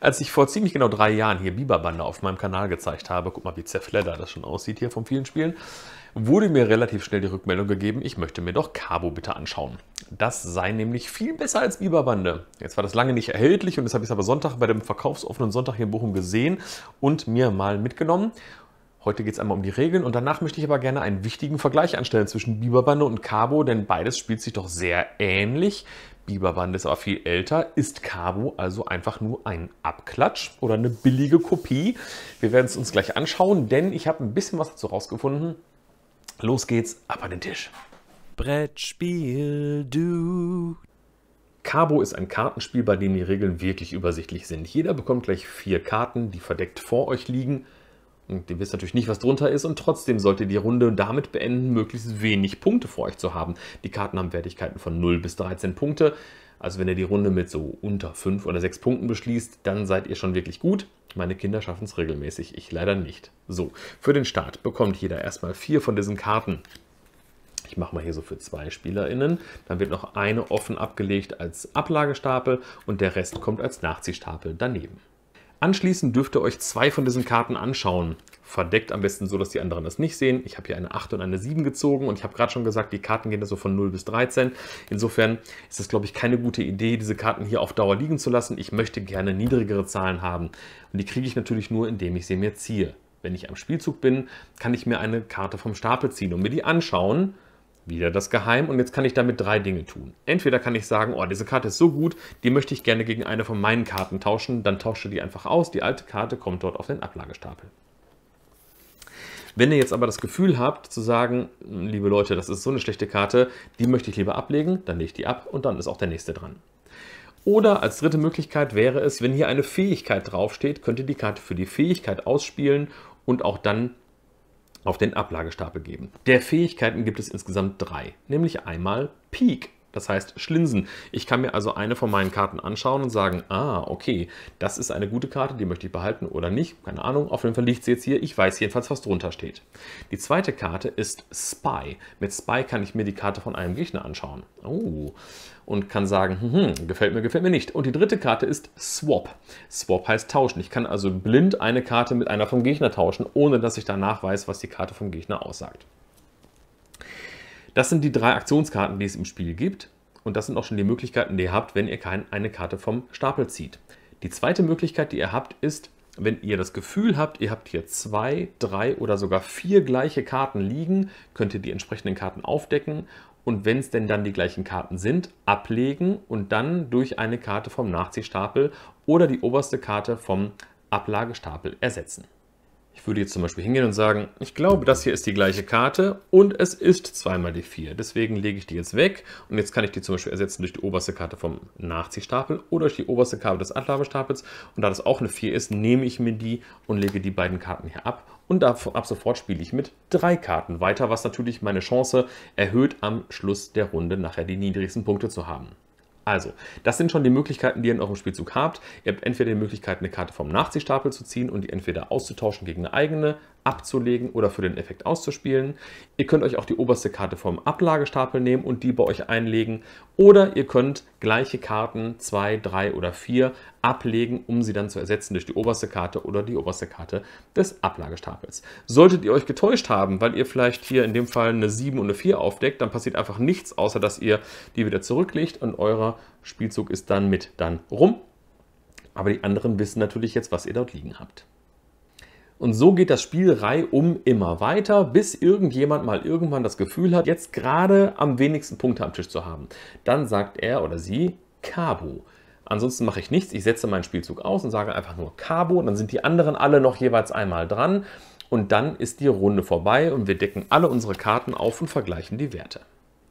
Als ich vor ziemlich genau drei Jahren hier Biberbande auf meinem Kanal gezeigt habe, guck mal, wie zerfledder das schon aussieht hier von vielen Spielen, wurde mir relativ schnell die Rückmeldung gegeben, ich möchte mir doch Cabo bitte anschauen. Das sei nämlich viel besser als Biberbande. Jetzt war das lange nicht erhältlich und das habe ich es aber Sonntag bei dem verkaufsoffenen Sonntag hier in Bochum gesehen und mir mal mitgenommen. Heute geht es einmal um die Regeln und danach möchte ich aber gerne einen wichtigen Vergleich anstellen zwischen Biberbande und Cabo, denn beides spielt sich doch sehr ähnlich Biberband ist aber viel älter, ist Cabo also einfach nur ein Abklatsch oder eine billige Kopie. Wir werden es uns gleich anschauen, denn ich habe ein bisschen was dazu rausgefunden. Los geht's, ab an den Tisch. Brettspiel, du. Cabo ist ein Kartenspiel, bei dem die Regeln wirklich übersichtlich sind. Jeder bekommt gleich vier Karten, die verdeckt vor euch liegen und ihr wisst natürlich nicht, was drunter ist und trotzdem solltet ihr die Runde damit beenden, möglichst wenig Punkte für euch zu haben. Die Karten haben Wertigkeiten von 0 bis 13 Punkte. Also wenn ihr die Runde mit so unter 5 oder 6 Punkten beschließt, dann seid ihr schon wirklich gut. Meine Kinder schaffen es regelmäßig, ich leider nicht. So, für den Start bekommt jeder erstmal vier von diesen Karten. Ich mache mal hier so für zwei SpielerInnen. Dann wird noch eine offen abgelegt als Ablagestapel und der Rest kommt als Nachziehstapel daneben. Anschließend dürft ihr euch zwei von diesen Karten anschauen. Verdeckt am besten so, dass die anderen das nicht sehen. Ich habe hier eine 8 und eine 7 gezogen und ich habe gerade schon gesagt, die Karten gehen da so von 0 bis 13. Insofern ist es, glaube ich, keine gute Idee, diese Karten hier auf Dauer liegen zu lassen. Ich möchte gerne niedrigere Zahlen haben und die kriege ich natürlich nur, indem ich sie mir ziehe. Wenn ich am Spielzug bin, kann ich mir eine Karte vom Stapel ziehen und mir die anschauen wieder das Geheim und jetzt kann ich damit drei Dinge tun. Entweder kann ich sagen, oh, diese Karte ist so gut, die möchte ich gerne gegen eine von meinen Karten tauschen, dann tausche die einfach aus, die alte Karte kommt dort auf den Ablagestapel. Wenn ihr jetzt aber das Gefühl habt zu sagen, liebe Leute, das ist so eine schlechte Karte, die möchte ich lieber ablegen, dann lege ich die ab und dann ist auch der nächste dran. Oder als dritte Möglichkeit wäre es, wenn hier eine Fähigkeit draufsteht, könnt ihr die Karte für die Fähigkeit ausspielen und auch dann auf den Ablagestapel geben. Der Fähigkeiten gibt es insgesamt drei, nämlich einmal Peak, das heißt Schlinsen. Ich kann mir also eine von meinen Karten anschauen und sagen, ah, okay, das ist eine gute Karte, die möchte ich behalten oder nicht. Keine Ahnung, auf jeden Fall liegt sie jetzt hier. Ich weiß jedenfalls, was drunter steht. Die zweite Karte ist Spy. Mit Spy kann ich mir die Karte von einem Gegner anschauen. Oh, und kann sagen, hm, hm, gefällt mir, gefällt mir nicht. Und die dritte Karte ist Swap. Swap heißt tauschen. Ich kann also blind eine Karte mit einer vom Gegner tauschen, ohne dass ich danach weiß, was die Karte vom Gegner aussagt. Das sind die drei Aktionskarten, die es im Spiel gibt. Und das sind auch schon die Möglichkeiten, die ihr habt, wenn ihr keine Karte vom Stapel zieht. Die zweite Möglichkeit, die ihr habt, ist, wenn ihr das Gefühl habt, ihr habt hier zwei, drei oder sogar vier gleiche Karten liegen, könnt ihr die entsprechenden Karten aufdecken und wenn es denn dann die gleichen Karten sind, ablegen und dann durch eine Karte vom Nachziehstapel oder die oberste Karte vom Ablagestapel ersetzen. Ich würde jetzt zum Beispiel hingehen und sagen, ich glaube, das hier ist die gleiche Karte und es ist zweimal die 4. Deswegen lege ich die jetzt weg und jetzt kann ich die zum Beispiel ersetzen durch die oberste Karte vom Nachziehstapel oder durch die oberste Karte des Ablagestapels. Und da das auch eine 4 ist, nehme ich mir die und lege die beiden Karten hier ab und ab, sofort spiele ich mit drei Karten weiter, was natürlich meine Chance erhöht, am Schluss der Runde nachher die niedrigsten Punkte zu haben. Also, das sind schon die Möglichkeiten, die ihr in eurem Spielzug habt. Ihr habt entweder die Möglichkeit, eine Karte vom Nachziehstapel zu ziehen und die entweder auszutauschen gegen eine eigene, abzulegen oder für den Effekt auszuspielen. Ihr könnt euch auch die oberste Karte vom Ablagestapel nehmen und die bei euch einlegen. Oder ihr könnt gleiche Karten, zwei, drei oder vier, ablegen, um sie dann zu ersetzen durch die oberste Karte oder die oberste Karte des Ablagestapels. Solltet ihr euch getäuscht haben, weil ihr vielleicht hier in dem Fall eine 7 und eine 4 aufdeckt, dann passiert einfach nichts, außer dass ihr die wieder zurücklegt und eure Spielzug ist dann mit dann rum. Aber die anderen wissen natürlich jetzt, was ihr dort liegen habt. Und so geht das Spiel reihum immer weiter, bis irgendjemand mal irgendwann das Gefühl hat, jetzt gerade am wenigsten Punkte am Tisch zu haben. Dann sagt er oder sie Cabo. Ansonsten mache ich nichts, ich setze meinen Spielzug aus und sage einfach nur Cabo, dann sind die anderen alle noch jeweils einmal dran und dann ist die Runde vorbei und wir decken alle unsere Karten auf und vergleichen die Werte.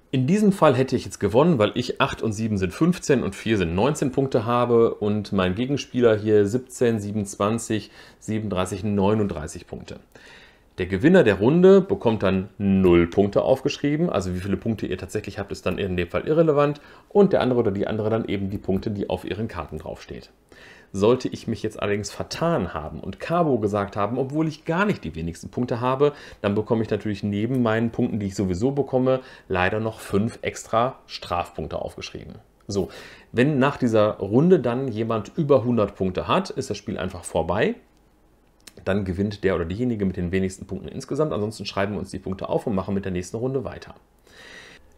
In diesem Fall hätte ich jetzt gewonnen, weil ich 8 und 7 sind 15 und 4 sind 19 Punkte habe und mein Gegenspieler hier 17, 27, 37, 39 Punkte. Der Gewinner der Runde bekommt dann 0 Punkte aufgeschrieben, also wie viele Punkte ihr tatsächlich habt, ist dann in dem Fall irrelevant und der andere oder die andere dann eben die Punkte, die auf ihren Karten draufsteht. Sollte ich mich jetzt allerdings vertan haben und Cabo gesagt haben, obwohl ich gar nicht die wenigsten Punkte habe, dann bekomme ich natürlich neben meinen Punkten, die ich sowieso bekomme, leider noch 5 extra Strafpunkte aufgeschrieben. So, wenn nach dieser Runde dann jemand über 100 Punkte hat, ist das Spiel einfach vorbei dann gewinnt der oder diejenige mit den wenigsten Punkten insgesamt. Ansonsten schreiben wir uns die Punkte auf und machen mit der nächsten Runde weiter.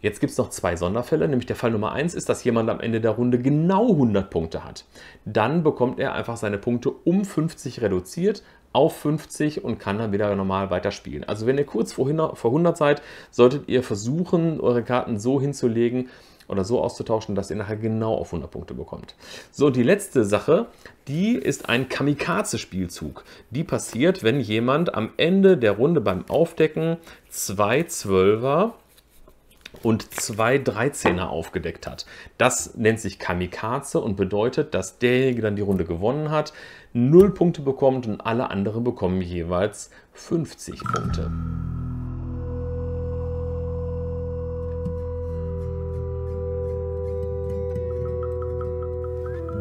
Jetzt gibt es noch zwei Sonderfälle, nämlich der Fall Nummer 1 ist, dass jemand am Ende der Runde genau 100 Punkte hat. Dann bekommt er einfach seine Punkte um 50 reduziert auf 50 und kann dann wieder normal weiterspielen. Also wenn ihr kurz vor 100 seid, solltet ihr versuchen, eure Karten so hinzulegen, oder so auszutauschen, dass ihr nachher genau auf 100 Punkte bekommt. So, die letzte Sache, die ist ein Kamikaze-Spielzug. Die passiert, wenn jemand am Ende der Runde beim Aufdecken zwei Zwölfer und zwei Dreizehner aufgedeckt hat. Das nennt sich Kamikaze und bedeutet, dass derjenige dann die Runde gewonnen hat, 0 Punkte bekommt und alle anderen bekommen jeweils 50 Punkte.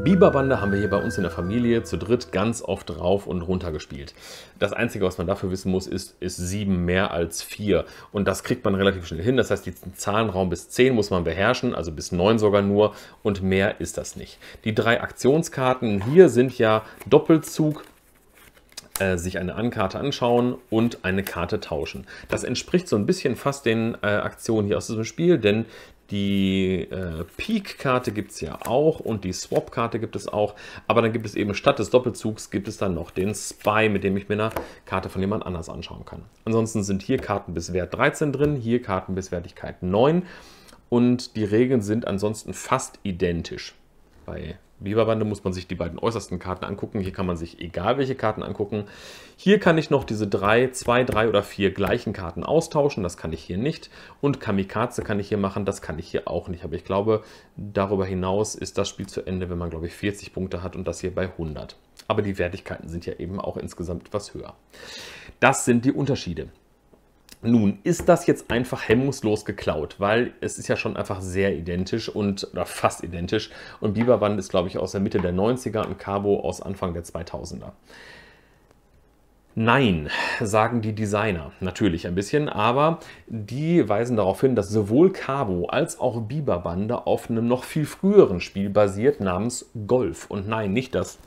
Biberbande haben wir hier bei uns in der Familie zu dritt ganz oft rauf und runter gespielt. Das Einzige, was man dafür wissen muss, ist, ist sieben mehr als vier. Und das kriegt man relativ schnell hin. Das heißt, den Zahlenraum bis zehn muss man beherrschen, also bis neun sogar nur. Und mehr ist das nicht. Die drei Aktionskarten hier sind ja Doppelzug, äh, sich eine Ankarte anschauen und eine Karte tauschen. Das entspricht so ein bisschen fast den äh, Aktionen hier aus diesem Spiel, denn die äh, Peak-Karte gibt es ja auch und die Swap-Karte gibt es auch. Aber dann gibt es eben statt des Doppelzugs gibt es dann noch den Spy, mit dem ich mir eine Karte von jemand anders anschauen kann. Ansonsten sind hier Karten bis Wert 13 drin, hier Karten bis Wertigkeit 9. Und die Regeln sind ansonsten fast identisch. Bei Weberbande muss man sich die beiden äußersten Karten angucken. Hier kann man sich egal welche Karten angucken. Hier kann ich noch diese drei, zwei, drei oder vier gleichen Karten austauschen. Das kann ich hier nicht. Und Kamikaze kann ich hier machen. Das kann ich hier auch nicht. Aber ich glaube, darüber hinaus ist das Spiel zu Ende, wenn man, glaube ich, 40 Punkte hat und das hier bei 100. Aber die Wertigkeiten sind ja eben auch insgesamt etwas höher. Das sind die Unterschiede. Nun, ist das jetzt einfach hemmungslos geklaut, weil es ist ja schon einfach sehr identisch und oder fast identisch und Biberband ist, glaube ich, aus der Mitte der 90er und Cabo aus Anfang der 2000er. Nein, sagen die Designer. Natürlich ein bisschen, aber die weisen darauf hin, dass sowohl Cabo als auch Biberbande auf einem noch viel früheren Spiel basiert namens Golf. Und nein, nicht das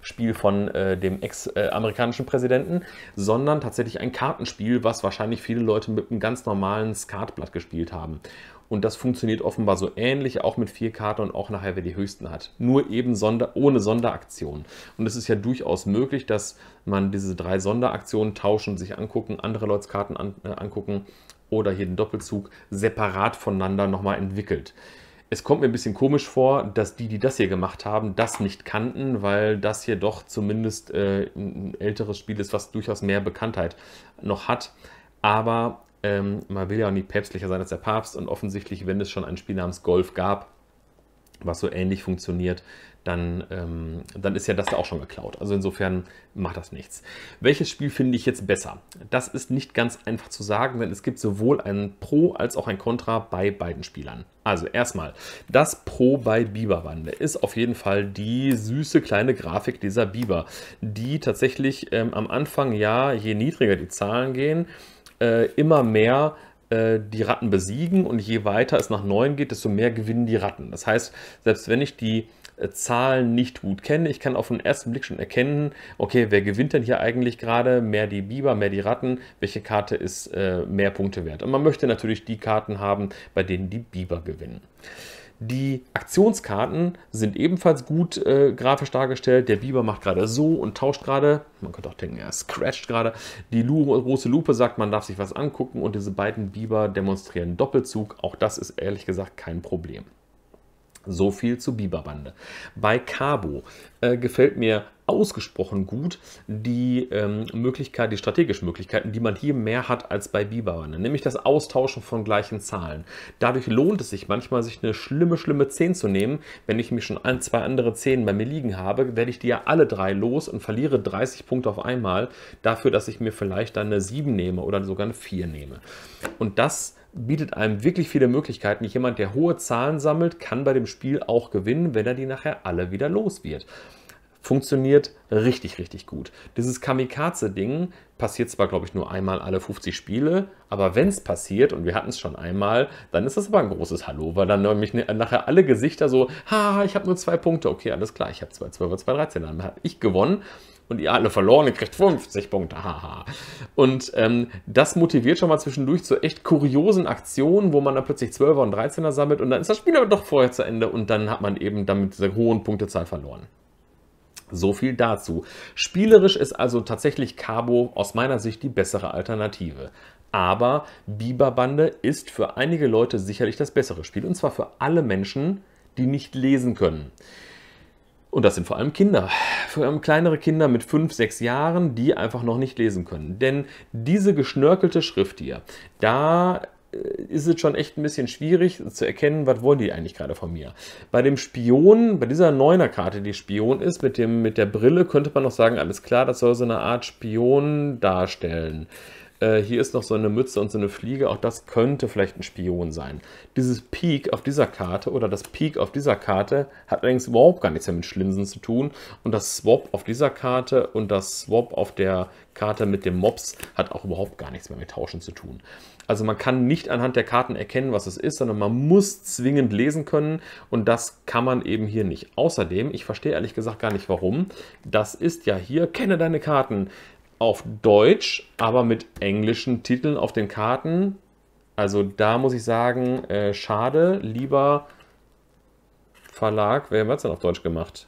Spiel von äh, dem ex-amerikanischen Präsidenten, sondern tatsächlich ein Kartenspiel, was wahrscheinlich viele Leute mit einem ganz normalen Skatblatt gespielt haben. Und das funktioniert offenbar so ähnlich, auch mit vier Karten und auch nachher, wer die höchsten hat. Nur eben Sonder, ohne Sonderaktion. Und es ist ja durchaus möglich, dass man diese drei Sonderaktionen tauschen, sich angucken, andere Leute Karten an, äh, angucken oder hier den Doppelzug separat voneinander nochmal entwickelt es kommt mir ein bisschen komisch vor, dass die, die das hier gemacht haben, das nicht kannten, weil das hier doch zumindest äh, ein älteres Spiel ist, was durchaus mehr Bekanntheit noch hat. Aber ähm, man will ja auch nicht päpstlicher sein als der Papst und offensichtlich, wenn es schon ein Spiel namens Golf gab, was so ähnlich funktioniert, dann, ähm, dann ist ja das da auch schon geklaut. Also insofern macht das nichts. Welches Spiel finde ich jetzt besser? Das ist nicht ganz einfach zu sagen, denn es gibt sowohl ein Pro als auch ein Contra bei beiden Spielern. Also erstmal, das Pro bei Biberwande ist auf jeden Fall die süße kleine Grafik dieser Biber, die tatsächlich ähm, am Anfang ja, je niedriger die Zahlen gehen, äh, immer mehr äh, die Ratten besiegen und je weiter es nach 9 geht, desto mehr gewinnen die Ratten. Das heißt, selbst wenn ich die äh, Zahlen nicht gut kenne. Ich kann auf den ersten Blick schon erkennen, okay, wer gewinnt denn hier eigentlich gerade? Mehr die Biber, mehr die Ratten. Welche Karte ist äh, mehr Punkte wert? Und man möchte natürlich die Karten haben, bei denen die Biber gewinnen. Die Aktionskarten sind ebenfalls gut äh, grafisch dargestellt. Der Biber macht gerade so und tauscht gerade. Man könnte auch denken, er scratcht gerade. Die Lu große Lupe sagt, man darf sich was angucken und diese beiden Biber demonstrieren Doppelzug. Auch das ist ehrlich gesagt kein Problem. So viel zu Biberbande. Bei Cabo äh, gefällt mir ausgesprochen gut die ähm, Möglichkeit, die strategischen Möglichkeiten, die man hier mehr hat als bei Bibauern, nämlich das Austauschen von gleichen Zahlen. Dadurch lohnt es sich manchmal, sich eine schlimme, schlimme 10 zu nehmen. Wenn ich mir schon ein, zwei andere 10 bei mir liegen habe, werde ich die ja alle drei los und verliere 30 Punkte auf einmal dafür, dass ich mir vielleicht dann eine 7 nehme oder sogar eine 4 nehme. Und das bietet einem wirklich viele Möglichkeiten. Jemand, der hohe Zahlen sammelt, kann bei dem Spiel auch gewinnen, wenn er die nachher alle wieder los wird funktioniert richtig, richtig gut. Dieses Kamikaze-Ding passiert zwar, glaube ich, nur einmal alle 50 Spiele, aber wenn es passiert, und wir hatten es schon einmal, dann ist das aber ein großes Hallo, weil dann nämlich ne, nachher alle Gesichter so, ha, ich habe nur zwei Punkte, okay, alles klar, ich habe zwei 12 zwei 13, dann habe ich gewonnen. Und ihr alle verloren, ihr kriegt 50 Punkte, haha. Und ähm, das motiviert schon mal zwischendurch zu echt kuriosen Aktionen, wo man dann plötzlich 12er und 13er sammelt und dann ist das Spiel aber doch vorher zu Ende und dann hat man eben damit diese hohen Punktezahl verloren. So viel dazu. Spielerisch ist also tatsächlich Cabo aus meiner Sicht die bessere Alternative. Aber Biberbande ist für einige Leute sicherlich das bessere Spiel. Und zwar für alle Menschen, die nicht lesen können. Und das sind vor allem Kinder, vor allem kleinere Kinder mit 5, 6 Jahren, die einfach noch nicht lesen können. Denn diese geschnörkelte Schrift hier, da äh, ist es schon echt ein bisschen schwierig zu erkennen, was wollen die eigentlich gerade von mir. Bei dem Spion, bei dieser Neuner-Karte, die Spion ist, mit, dem, mit der Brille könnte man noch sagen, alles klar, das soll so eine Art Spion darstellen. Äh, hier ist noch so eine Mütze und so eine Fliege, auch das könnte vielleicht ein Spion sein. Dieses Peak auf dieser Karte oder das Peak auf dieser Karte hat allerdings überhaupt gar nichts mehr mit Schlinsen zu tun und das Swap auf dieser Karte und das Swap auf der Karte mit dem Mobs hat auch überhaupt gar nichts mehr mit Tauschen zu tun. Also man kann nicht anhand der Karten erkennen, was es ist, sondern man muss zwingend lesen können und das kann man eben hier nicht. Außerdem, ich verstehe ehrlich gesagt gar nicht warum, das ist ja hier, kenne deine Karten auf Deutsch, aber mit englischen Titeln auf den Karten. Also da muss ich sagen, äh, schade, lieber Verlag, wer hat es denn auf Deutsch gemacht?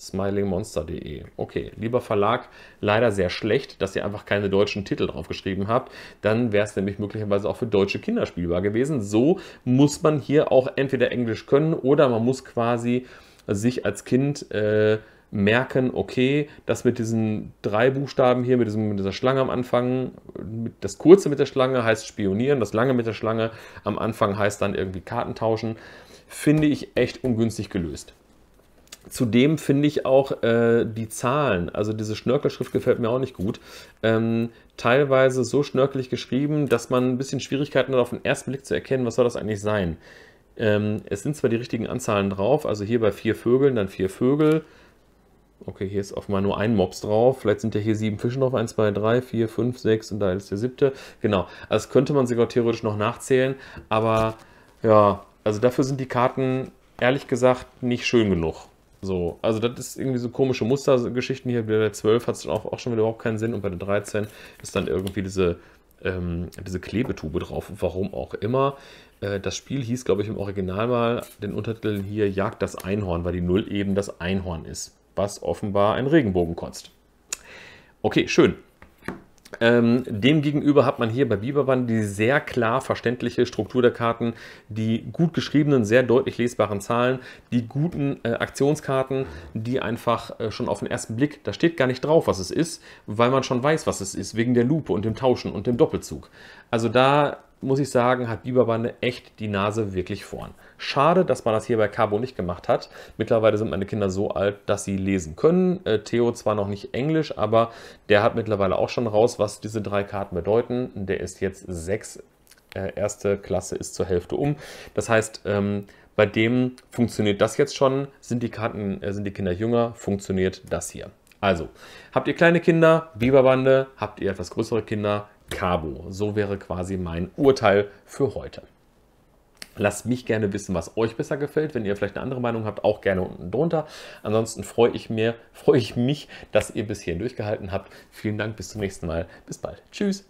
smilingmonster.de. Okay, lieber Verlag, leider sehr schlecht, dass ihr einfach keine deutschen Titel draufgeschrieben habt. Dann wäre es nämlich möglicherweise auch für deutsche Kinder spielbar gewesen. So muss man hier auch entweder Englisch können oder man muss quasi sich als Kind äh, merken, okay, das mit diesen drei Buchstaben hier, mit, diesem, mit dieser Schlange am Anfang, das kurze mit der Schlange heißt Spionieren, das lange mit der Schlange am Anfang heißt dann irgendwie Karten tauschen, finde ich echt ungünstig gelöst. Zudem finde ich auch äh, die Zahlen, also diese Schnörkelschrift gefällt mir auch nicht gut. Ähm, teilweise so schnörkelig geschrieben, dass man ein bisschen Schwierigkeiten hat, auf den ersten Blick zu erkennen, was soll das eigentlich sein. Ähm, es sind zwar die richtigen Anzahlen drauf, also hier bei vier Vögeln dann vier Vögel, okay, hier ist offenbar nur ein Mops drauf. Vielleicht sind ja hier sieben Fische drauf. Eins, zwei, drei, vier, fünf, sechs und da ist der siebte. Genau. Also das könnte man sogar theoretisch noch nachzählen. Aber ja, also dafür sind die Karten ehrlich gesagt nicht schön genug. So, also das ist irgendwie so komische Mustergeschichten hier. Bei der 12 hat es auch, auch schon wieder überhaupt keinen Sinn und bei der 13 ist dann irgendwie diese, ähm, diese Klebetube drauf, warum auch immer. Äh, das Spiel hieß, glaube ich, im Original mal den Untertitel hier Jagd das Einhorn, weil die Null eben das Einhorn ist was offenbar ein Regenbogen kotzt. Okay, schön. Ähm, demgegenüber hat man hier bei Biberwand die sehr klar verständliche Struktur der Karten, die gut geschriebenen, sehr deutlich lesbaren Zahlen, die guten äh, Aktionskarten, die einfach äh, schon auf den ersten Blick, da steht gar nicht drauf, was es ist, weil man schon weiß, was es ist, wegen der Lupe und dem Tauschen und dem Doppelzug. Also da muss ich sagen, hat Biberbande echt die Nase wirklich vorn. Schade, dass man das hier bei Cabo nicht gemacht hat. Mittlerweile sind meine Kinder so alt, dass sie lesen können. Äh, Theo zwar noch nicht Englisch, aber der hat mittlerweile auch schon raus, was diese drei Karten bedeuten. Der ist jetzt sechs. Äh, erste Klasse ist zur Hälfte um. Das heißt, ähm, bei dem funktioniert das jetzt schon. Sind die Karten, äh, sind die Kinder jünger, funktioniert das hier. Also, habt ihr kleine Kinder, Biberbande, habt ihr etwas größere Kinder, Cabo. So wäre quasi mein Urteil für heute. Lasst mich gerne wissen, was euch besser gefällt. Wenn ihr vielleicht eine andere Meinung habt, auch gerne unten drunter. Ansonsten freue ich, mir, freue ich mich, dass ihr bis hierhin durchgehalten habt. Vielen Dank, bis zum nächsten Mal. Bis bald. Tschüss.